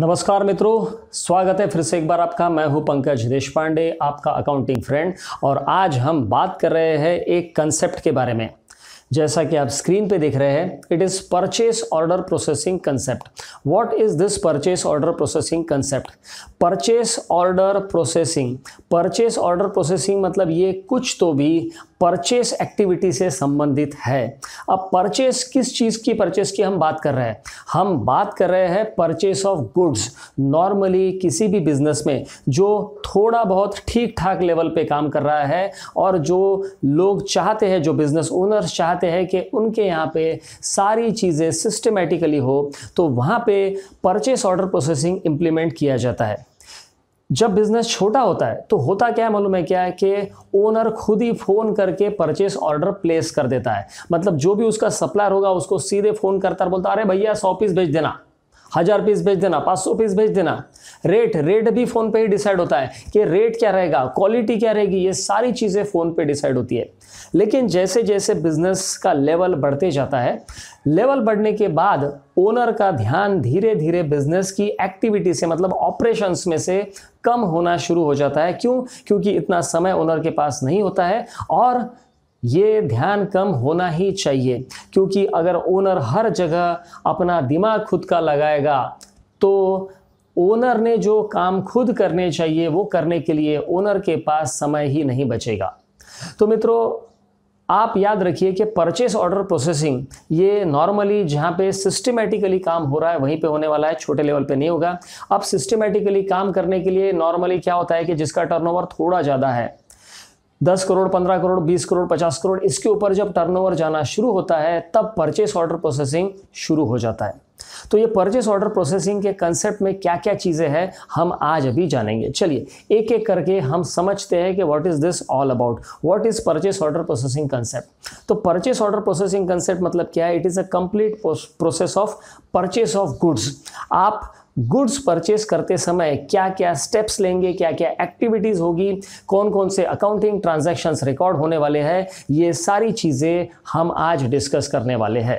नमस्कार मित्रों स्वागत है फिर से एक बार आपका मैं हूं पंकज देश पांडे आपका अकाउंटिंग फ्रेंड और आज हम बात कर रहे हैं एक कंसेप्ट के बारे में जैसा कि आप स्क्रीन पे देख रहे हैं it is purchase order processing concept what is this purchase order processing concept purchase order processing purchase order processing मतलब ये कुछ तो भी परचेस एक्टिविटी से संबंधित है अब परचेस किस चीज़ की परचेस की हम बात कर रहे हैं हम बात कर रहे हैं परचेस ऑफ गुड्स नॉर्मली किसी भी बिजनेस में जो थोड़ा बहुत ठीक ठाक लेवल पे काम कर रहा है और जो लोग चाहते हैं जो बिजनेस ओनर्स चाहते हैं कि उनके यहाँ पे सारी चीज़ें सिस्टमेटिकली हो तो वहाँ पे परचेस ऑर्डर प्रोसेसिंग इम्प्लीमेंट किया जाता है जब बिज़नेस छोटा होता है तो होता क्या है मालूम है क्या है कि ओनर खुद ही फ़ोन करके परचेस ऑर्डर प्लेस कर देता है मतलब जो भी उसका सप्लायर होगा उसको सीधे फ़ोन करता है बोलता अरे भैया सौ पीस भेज देना हज़ार पीस भेज देना पाँच सौ पीस भेज देना रेट रेट भी फ़ोन पे ही डिसाइड होता है कि रेट क्या रहेगा क्वालिटी क्या रहेगी ये सारी चीज़ें फ़ोन पे डिसाइड होती है लेकिन जैसे जैसे बिजनेस का लेवल बढ़ते जाता है लेवल बढ़ने के बाद ओनर का ध्यान धीरे धीरे बिजनेस की एक्टिविटी से मतलब ऑपरेशंस में से कम होना शुरू हो जाता है क्यों क्योंकि इतना समय ओनर के पास नहीं होता है और ये ध्यान कम होना ही चाहिए क्योंकि अगर ओनर हर जगह अपना दिमाग खुद का लगाएगा तो ओनर ने जो काम खुद करने चाहिए वो करने के लिए ओनर के पास समय ही नहीं बचेगा तो मित्रों आप याद रखिए कि परचेस ऑर्डर प्रोसेसिंग ये नॉर्मली जहाँ पे सिस्टमेटिकली काम हो रहा है वहीं पे होने वाला है छोटे लेवल पे नहीं होगा अब सिस्टमेटिकली काम करने के लिए नॉर्मली क्या होता है कि जिसका टर्नओवर थोड़ा ज़्यादा है दस करोड़ पंद्रह करोड़ बीस करोड़ पचास करोड़ इसके ऊपर जब टर्नओवर जाना शुरू होता है तब परचेस ऑर्डर प्रोसेसिंग शुरू हो जाता है तो ये परचेस ऑर्डर प्रोसेसिंग के कंसेप्ट में क्या क्या चीज़ें हैं हम आज अभी जानेंगे चलिए एक एक करके हम समझते हैं कि what is this all about what is purchase order processing concept तो परचेस ऑर्डर प्रोसेसिंग कंसेप्ट मतलब क्या है it is a complete process of purchase of goods आप गुड्स परचेस करते समय क्या क्या स्टेप्स लेंगे क्या क्या एक्टिविटीज़ होगी कौन कौन से अकाउंटिंग ट्रांजैक्शंस रिकॉर्ड होने वाले हैं ये सारी चीज़ें हम आज डिस्कस करने वाले हैं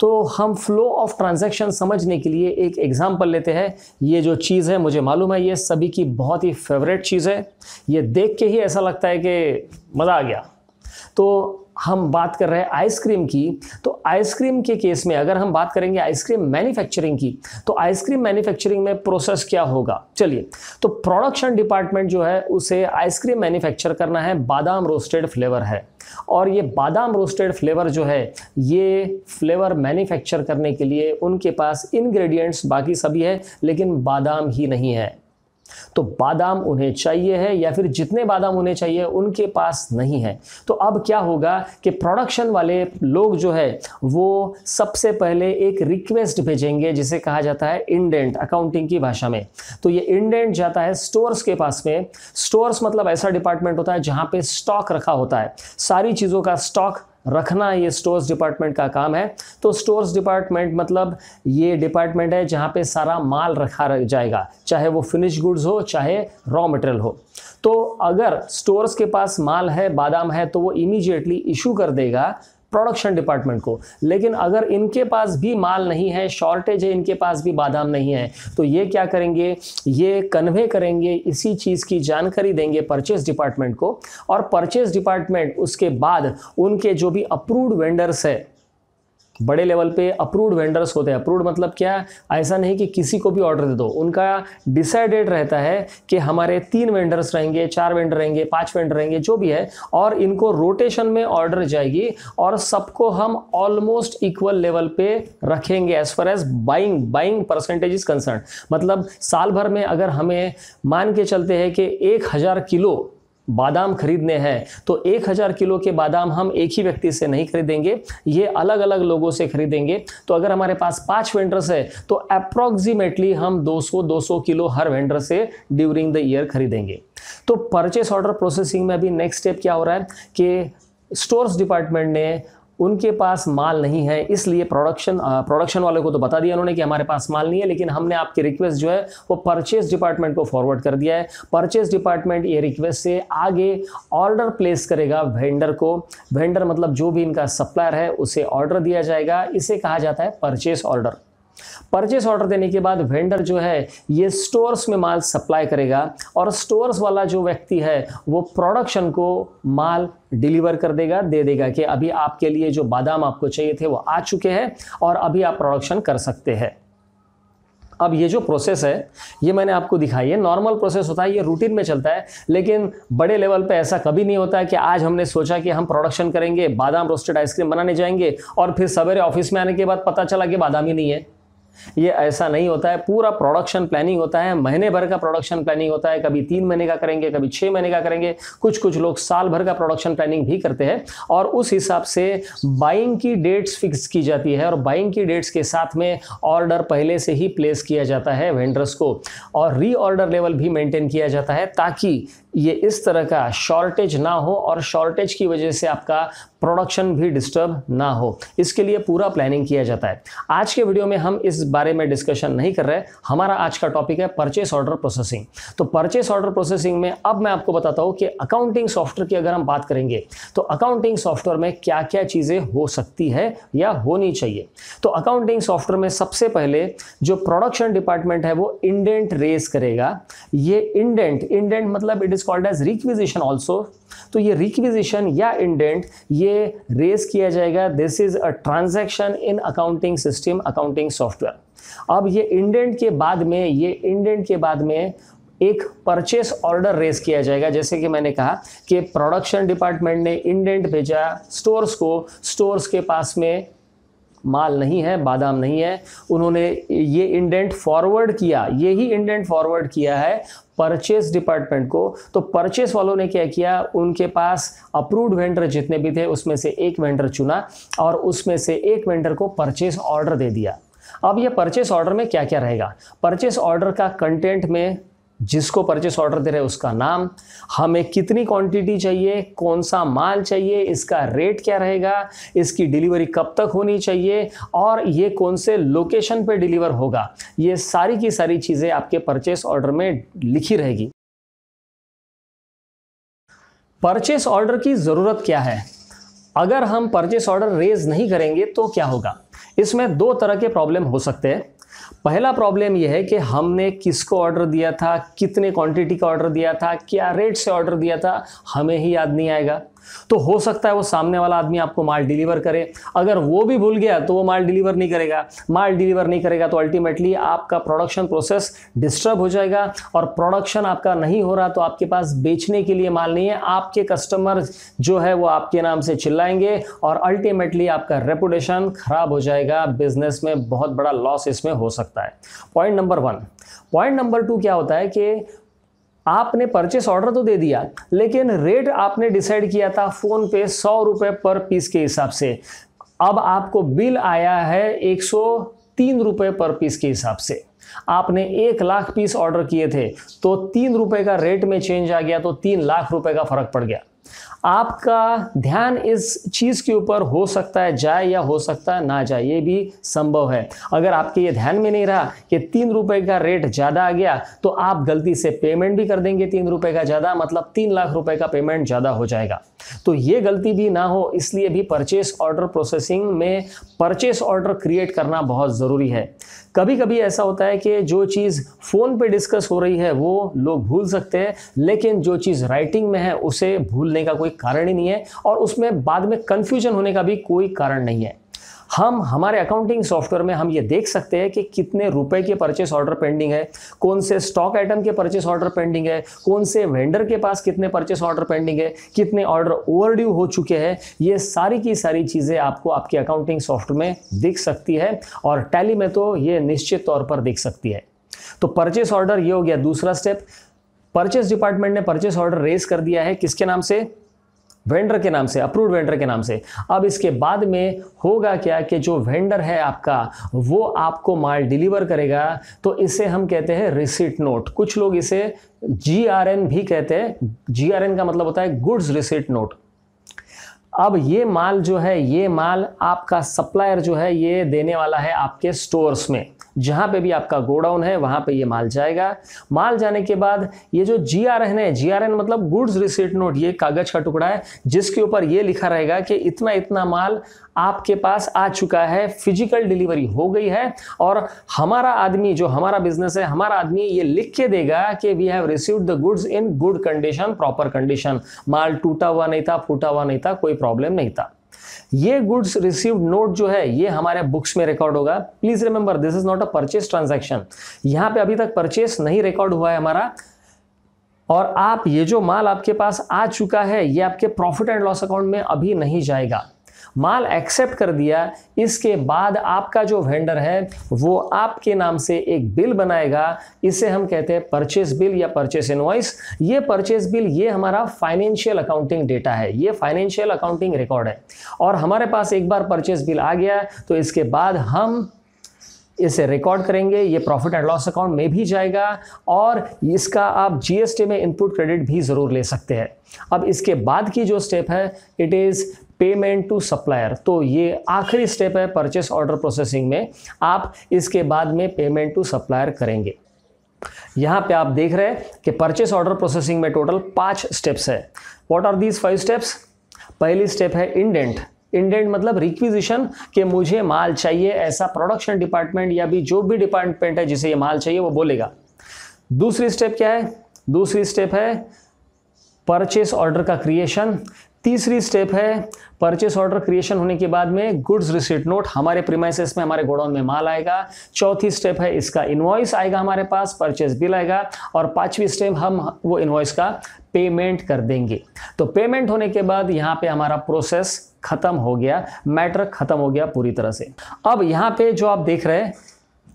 तो हम फ्लो ऑफ ट्रांजैक्शन समझने के लिए एक एग्जाम्पल लेते हैं ये जो चीज़ है मुझे मालूम है ये सभी की बहुत ही फेवरेट चीज़ है ये देख के ही ऐसा लगता है कि मज़ा आ गया तो हम बात कर रहे हैं आइसक्रीम की तो आइसक्रीम के केस में अगर हम बात करेंगे आइसक्रीम मैन्युफैक्चरिंग की तो आइसक्रीम मैन्युफैक्चरिंग में प्रोसेस क्या होगा चलिए तो प्रोडक्शन डिपार्टमेंट जो है उसे आइसक्रीम मैन्युफैक्चर करना है बादाम रोस्टेड फ्लेवर है और ये बादाम रोस्टेड फ्लेवर जो है ये फ्लेवर मैन्युफैक्चर करने के लिए उनके पास इंग्रेडिएंट्स बाकी सभी है लेकिन बादाम ही नहीं है तो बादाम उन्हें चाहिए है या फिर जितने बादाम उन्हें चाहिए उनके पास नहीं है तो अब क्या होगा कि प्रोडक्शन वाले लोग जो है वो सबसे पहले एक रिक्वेस्ट भेजेंगे जिसे कहा जाता है इंडेंट अकाउंटिंग की भाषा में तो ये इंडेंट जाता है स्टोर्स के पास में स्टोर्स मतलब ऐसा डिपार्टमेंट होता है जहां पे स्टॉक रखा होता है सारी चीज़ों का स्टॉक रखना ये स्टोर्स डिपार्टमेंट का काम है तो स्टोर्स डिपार्टमेंट मतलब ये डिपार्टमेंट है जहाँ पे सारा माल रखा जाएगा चाहे वो फिनिश गुड्स हो चाहे रॉ मटेरियल हो तो अगर स्टोर्स के पास माल है बादाम है तो वो इमीजिएटली इशू कर देगा प्रोडक्शन डिपार्टमेंट को लेकिन अगर इनके पास भी माल नहीं है शॉर्टेज है इनके पास भी बादाम नहीं है तो ये क्या करेंगे ये कन्वे करेंगे इसी चीज़ की जानकारी देंगे परचेज डिपार्टमेंट को और परचेज डिपार्टमेंट उसके बाद उनके जो भी अप्रूव्ड वेंडर्स है बड़े लेवल पे अप्रूव्ड वेंडर्स होते हैं अप्रूव्ड मतलब क्या ऐसा नहीं कि किसी को भी ऑर्डर दे दो उनका डिसाइडेड रहता है कि हमारे तीन वेंडर्स रहेंगे चार वेंडर रहेंगे पाँच वेंडर रहेंगे जो भी है और इनको रोटेशन में ऑर्डर जाएगी और सबको हम ऑलमोस्ट इक्वल लेवल पे रखेंगे as far as buying buying percentage is concern मतलब साल भर में अगर हमें मान के चलते हैं कि एक हज़ार किलो बादाम खरीदने हैं तो एक हज़ार किलो के बादाम हम एक ही व्यक्ति से नहीं खरीदेंगे ये अलग अलग लोगों से खरीदेंगे तो अगर हमारे पास पांच वेंडर्स है तो अप्रॉक्सीमेटली हम 200-200 किलो हर वेंडर से ड्यूरिंग द ईयर खरीदेंगे तो परचेस ऑर्डर प्रोसेसिंग में अभी नेक्स्ट स्टेप क्या हो रहा है कि स्टोर्स डिपार्टमेंट ने उनके पास माल नहीं है इसलिए प्रोडक्शन प्रोडक्शन वाले को तो बता दिया उन्होंने कि हमारे पास माल नहीं है लेकिन हमने आपकी रिक्वेस्ट जो है वो परचेज डिपार्टमेंट को फॉरवर्ड कर दिया है परचेज डिपार्टमेंट ये रिक्वेस्ट से आगे ऑर्डर प्लेस करेगा वेंडर को वेंडर मतलब जो भी इनका सप्लायर है उसे ऑर्डर दिया जाएगा इसे कहा जाता है परचेस ऑर्डर परचेस ऑर्डर देने के बाद वेंडर जो है ये स्टोर्स में माल सप्लाई करेगा और स्टोर्स वाला जो व्यक्ति है वो प्रोडक्शन को माल डिलीवर कर देगा दे देगा कि अभी आपके लिए जो बादाम आपको चाहिए थे वो आ चुके हैं और अभी आप प्रोडक्शन कर सकते हैं अब ये जो प्रोसेस है ये मैंने आपको दिखाई है नॉर्मल प्रोसेस होता है ये रूटीन में चलता है लेकिन बड़े लेवल पे ऐसा कभी नहीं होता है कि आज हमने सोचा कि हम प्रोडक्शन करेंगे बादाम रोस्टेड आइसक्रीम बनाने जाएंगे और फिर सवेरे ऑफिस में आने के बाद पता चला कि बादाम ही नहीं है ये ऐसा नहीं होता है पूरा प्रोडक्शन प्लानिंग होता है महीने भर का प्रोडक्शन प्लानिंग होता है कभी तीन महीने का करेंगे कभी छः महीने का करेंगे कुछ कुछ लोग साल भर का प्रोडक्शन प्लानिंग भी करते हैं और उस हिसाब से बाइंग की डेट्स फिक्स की जाती है और बाइंग की डेट्स के साथ में ऑर्डर पहले से ही प्लेस किया जाता है वेंडर्स को और ऑर्डर लेवल भी मेंटेन किया जाता है ताकि ये इस तरह का शॉर्टेज ना हो और शॉर्टेज की वजह से आपका प्रोडक्शन भी डिस्टर्ब ना हो इसके लिए पूरा प्लानिंग किया जाता है आज के वीडियो में हम इस बारे में डिस्कशन नहीं कर रहे हमारा आज का टॉपिक है परचेस ऑर्डर प्रोसेसिंग तो परचेस ऑर्डर प्रोसेसिंग में अब मैं आपको बताता हूँ कि अकाउंटिंग सॉफ्टवेयर की अगर हम बात करेंगे तो अकाउंटिंग सॉफ्टवेयर में क्या क्या चीज़ें हो सकती है या होनी चाहिए तो अकाउंटिंग सॉफ्टवेयर में सबसे पहले जो प्रोडक्शन डिपार्टमेंट है वो इंडेंट रेस करेगा ये इंडेंट इंडेंट मतलब it is called as requisition also तो ये रिक्विजिशन या इंडेंट ये रेस किया जाएगा this is a transaction in accounting system accounting software अब ये इंडेंट के बाद में ये इंडेंट के बाद में एक परचेस ऑर्डर रेस किया जाएगा जैसे कि मैंने कहा कि प्रोडक्शन डिपार्टमेंट ने इंडेंट भेजा स्टोर्स को स्टोर्स के पास में माल नहीं है बादाम नहीं है उन्होंने ये इंडेंट फॉरवर्ड किया ये ही इंडेंट फॉरवर्ड किया है परचेस डिपार्टमेंट को तो परचेस वालों ने क्या किया उनके पास अप्रूव्ड वेंडर जितने भी थे उसमें से एक वेंडर चुना और उसमें से एक वेंडर को परचेस ऑर्डर दे दिया अब यह परचेस ऑर्डर में क्या क्या रहेगा परचेस ऑर्डर का कंटेंट में जिसको परचेस ऑर्डर दे रहे हैं उसका नाम हमें कितनी क्वांटिटी चाहिए कौन सा माल चाहिए इसका रेट क्या रहेगा इसकी डिलीवरी कब तक होनी चाहिए और ये कौन से लोकेशन पे डिलीवर होगा ये सारी की सारी चीज़ें आपके परचेस ऑर्डर में लिखी रहेगी परचेस ऑर्डर की ज़रूरत क्या है अगर हम परचेस ऑर्डर रेज नहीं करेंगे तो क्या होगा इसमें दो तरह के प्रॉब्लम हो सकते हैं पहला प्रॉब्लम यह है कि हमने किसको ऑर्डर दिया था कितने क्वांटिटी का ऑर्डर दिया था क्या रेट से ऑर्डर दिया था हमें ही याद नहीं आएगा तो हो सकता है वो सामने वाला आदमी आपको माल डिलीवर करे अगर वो भी भूल गया तो वो माल डिलीवर नहीं करेगा माल डिलीवर नहीं करेगा तो अल्टीमेटली आपका प्रोडक्शन प्रोसेस डिस्टर्ब हो जाएगा और प्रोडक्शन आपका नहीं हो रहा तो आपके पास बेचने के लिए माल नहीं है आपके कस्टमर जो है वो आपके नाम से चिल्लाएंगे और अल्टीमेटली आपका रेपुटेशन खराब हो जाएगा बिजनेस में बहुत बड़ा लॉस इसमें हो सकता है point number one point number two क्या होता है कि आपने परचेस ऑर्डर तो दे दिया लेकिन रेट आपने डिसाइड किया था फ़ोन पे सौ रुपये पर पीस के हिसाब से अब आपको बिल आया है एक सौ तीन रुपये पर पीस के हिसाब से आपने एक लाख पीस ऑर्डर किए थे तो तीन रुपये का रेट में चेंज आ गया तो तीन लाख रुपये का फर्क पड़ गया आपका ध्यान इस चीज़ के ऊपर हो सकता है जाए या हो सकता है ना जाए ये भी संभव है अगर आपके ये ध्यान में नहीं रहा कि तीन रुपए का रेट ज़्यादा आ गया तो आप गलती से पेमेंट भी कर देंगे तीन रुपए का ज़्यादा मतलब तीन लाख रुपए का पेमेंट ज़्यादा हो जाएगा तो ये गलती भी ना हो इसलिए भी परचेस ऑर्डर प्रोसेसिंग में परचेस ऑर्डर क्रिएट करना बहुत ज़रूरी है कभी कभी ऐसा होता है कि जो चीज़ फ़ोन पे डिस्कस हो रही है वो लोग भूल सकते हैं लेकिन जो चीज़ राइटिंग में है उसे भूलने का कोई कारण ही नहीं है और उसमें बाद में कन्फ्यूजन होने का भी कोई कारण नहीं है हम हमारे अकाउंटिंग सॉफ्टवेयर में हम ये देख सकते हैं कि कितने रुपए के परचेस ऑर्डर पेंडिंग है कौन से स्टॉक आइटम के परचेस ऑर्डर पेंडिंग है कौन से वेंडर के पास कितने परचेस ऑर्डर पेंडिंग है कितने ऑर्डर ओवरड्यू हो चुके हैं ये सारी की सारी चीज़ें आपको आपके अकाउंटिंग सॉफ्टवेयर में दिख सकती है और टैली में तो ये निश्चित तौर पर दिख सकती है तो परचेस ऑर्डर ये हो गया दूसरा स्टेप परचेस डिपार्टमेंट ने परचेस ऑर्डर रेज कर दिया है किसके नाम से वेंडर के नाम से अप्रूव्ड वेंडर के नाम से अब इसके बाद में होगा क्या कि जो वेंडर है आपका वो आपको माल डिलीवर करेगा तो इसे हम कहते हैं रिसिट नोट कुछ लोग इसे जी भी कहते हैं जी का मतलब होता है गुड्स रिसिट नोट अब ये माल जो है ये माल आपका सप्लायर जो है ये देने वाला है आपके स्टोर्स में जहाँ पे भी आपका गोडाउन है वहाँ पे ये माल जाएगा माल जाने के बाद ये जो जी आर एन है जी आर एन मतलब गुड्स रिसीट नोट ये कागज़ का टुकड़ा है जिसके ऊपर ये लिखा रहेगा कि इतना इतना माल आपके पास आ चुका है फिजिकल डिलीवरी हो गई है और हमारा आदमी जो हमारा बिजनेस है हमारा आदमी ये लिख के देगा कि we have receive the goods in good condition proper condition माल टूटा हुआ नहीं था फूटा हुआ नहीं था कोई प्रॉब्लम नहीं था ये गुड्स रिसीव नोट जो है ये हमारे बुक्स में रिकॉर्ड होगा please remember this is not a purchase transaction यहां पे अभी तक परचेस नहीं रिकॉर्ड हुआ है हमारा और आप ये जो माल आपके पास आ चुका है ये आपके प्रॉफिट एंड लॉस अकाउंट में अभी नहीं जाएगा माल एक्सेप्ट कर दिया इसके बाद आपका जो वेंडर है वो आपके नाम से एक बिल बनाएगा इसे हम कहते हैं परचेस बिल या परचेस इनवॉइस ये परचेस बिल ये हमारा फाइनेंशियल अकाउंटिंग डेटा है ये फाइनेंशियल अकाउंटिंग रिकॉर्ड है और हमारे पास एक बार परचेस बिल आ गया तो इसके बाद हम इसे रिकॉर्ड करेंगे ये प्रॉफिट एंड लॉस अकाउंट में भी जाएगा और इसका आप जीएसटी में इनपुट क्रेडिट भी ज़रूर ले सकते हैं अब इसके बाद की जो स्टेप है it is payment to supplier तो ये आखिरी स्टेप है परचेस ऑर्डर प्रोसेसिंग में आप इसके बाद में पेमेंट टू सप्लायर करेंगे यहाँ पे आप देख रहे हैं कि परचेस ऑर्डर प्रोसेसिंग में टोटल पांच स्टेप्स है what are these five steps पहली स्टेप है इंडेंट इंडेंट मतलब रिक्विजिशन के मुझे माल चाहिए ऐसा प्रोडक्शन डिपार्टमेंट या भी जो भी डिपार्टमेंट है जिसे ये माल चाहिए वो बोलेगा दूसरी स्टेप क्या है दूसरी स्टेप है परचेस ऑर्डर का क्रिएशन तीसरी स्टेप है परचेस ऑर्डर क्रिएशन होने के बाद में गुड्स रिसीट नोट हमारे प्रीमाइसिस में हमारे गोडाउन में माल आएगा चौथी स्टेप है इसका इन्वॉइस आएगा हमारे पास परचेस बिल आएगा और पांचवी स्टेप हम वो इन्वॉइस का पेमेंट कर देंगे तो पेमेंट होने के बाद यहाँ पे हमारा प्रोसेस खत्म हो गया मैटर खत्म हो गया पूरी तरह से अब यहाँ पे जो आप देख रहे हैं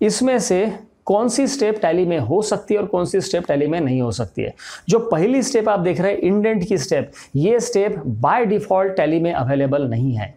इसमें से कौन सी स्टेप टैली में हो सकती है और कौन सी स्टेप टैली में नहीं हो सकती है जो पहली स्टेप आप देख रहे हैं इंडेंट की स्टेप ये स्टेप बाय डिफॉल्ट टैली में अवेलेबल नहीं है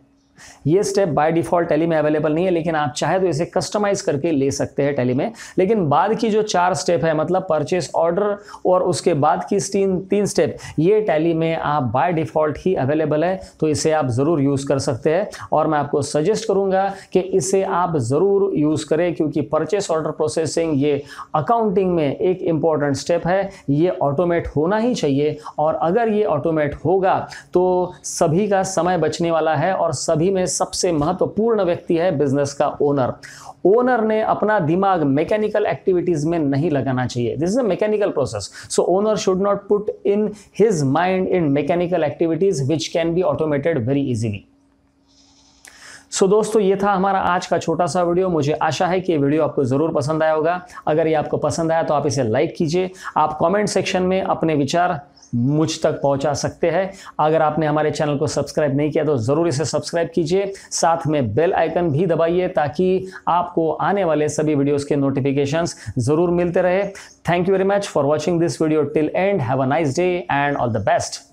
ये स्टेप बाय डिफॉल्ट टेली में अवेलेबल नहीं है लेकिन आप चाहे तो इसे कस्टमाइज करके ले सकते हैं टेली में लेकिन बाद की जो चार स्टेप है मतलब परचेस ऑर्डर और उसके बाद की तीन तीन स्टेप ये टैली में आप बाय डिफॉल्ट ही अवेलेबल है तो इसे आप ज़रूर यूज़ कर सकते हैं और मैं आपको सजेस्ट करूंगा कि इसे आप ज़रूर यूज़ करें क्योंकि परचेस ऑर्डर प्रोसेसिंग ये अकाउंटिंग में एक इम्पॉर्टेंट स्टेप है ये ऑटोमेट होना ही चाहिए और अगर ये ऑटोमेट होगा तो सभी का समय बचने वाला है और सभी सभी में सबसे महत्वपूर्ण व्यक्ति है बिजनेस का ओनर ओनर ने अपना दिमाग मैकेनिकल एक्टिविटीज में नहीं लगाना चाहिए this is a mechanical process so owner should not put in his mind in mechanical activities which can be automated very easily so so, दोस्तों ये था हमारा आज का छोटा सा वीडियो मुझे आशा है कि ये वीडियो आपको ज़रूर पसंद आया होगा अगर ये आपको पसंद आया तो आप इसे लाइक कीजिए आप कमेंट सेक्शन में अपने विचार मुझ तक पहुंचा सकते हैं अगर आपने हमारे चैनल को सब्सक्राइब नहीं किया तो ज़रूर इसे सब्सक्राइब कीजिए साथ में बेल आइकन भी दबाइए ताकि आपको आने वाले सभी वीडियोज़ के नोटिफिकेशंस ज़रूर मिलते रहे thank you very much for watching this video till end have a nice day and all the best